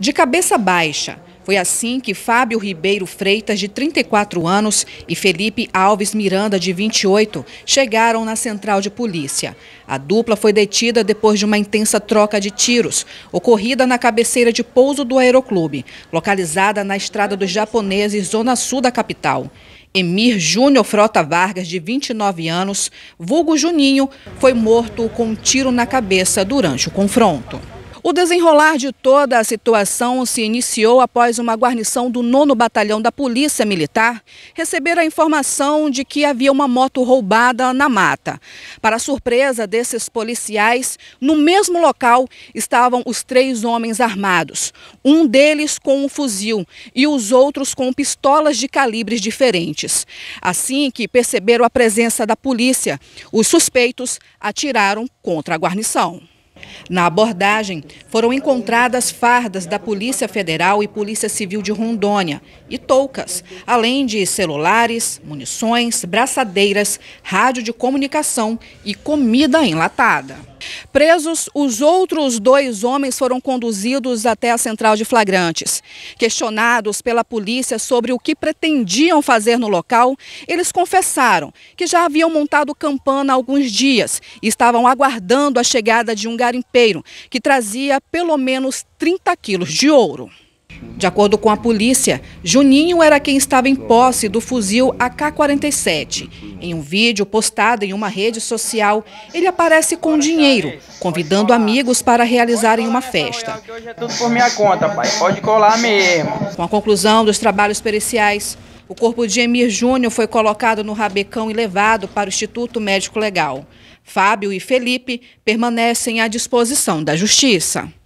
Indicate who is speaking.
Speaker 1: de cabeça baixa. Foi assim que Fábio Ribeiro Freitas, de 34 anos, e Felipe Alves Miranda, de 28, chegaram na central de polícia. A dupla foi detida depois de uma intensa troca de tiros, ocorrida na cabeceira de pouso do aeroclube, localizada na Estrada dos Japoneses, zona sul da capital. Emir Júnior Frota Vargas, de 29 anos, vulgo Juninho, foi morto com um tiro na cabeça durante o confronto. O desenrolar de toda a situação se iniciou após uma guarnição do 9 Batalhão da Polícia Militar receber a informação de que havia uma moto roubada na mata. Para surpresa desses policiais, no mesmo local estavam os três homens armados, um deles com um fuzil e os outros com pistolas de calibres diferentes. Assim que perceberam a presença da polícia, os suspeitos atiraram contra a guarnição. Na abordagem, foram encontradas fardas da Polícia Federal e Polícia Civil de Rondônia e toucas, além de celulares, munições, braçadeiras, rádio de comunicação e comida enlatada. Presos, os outros dois homens foram conduzidos até a central de flagrantes. Questionados pela polícia sobre o que pretendiam fazer no local, eles confessaram que já haviam montado campana há alguns dias e estavam aguardando a chegada de um garimpeiro que trazia pelo menos 30 quilos de ouro. De acordo com a polícia, Juninho era quem estava em posse do fuzil AK-47. Em um vídeo postado em uma rede social, ele aparece com dinheiro, convidando amigos para realizarem uma festa. Hoje é tudo por minha conta, pai. Pode colar mesmo. Com a conclusão dos trabalhos periciais, o corpo de Emir Júnior foi colocado no rabecão e levado para o Instituto Médico Legal. Fábio e Felipe permanecem à disposição da Justiça.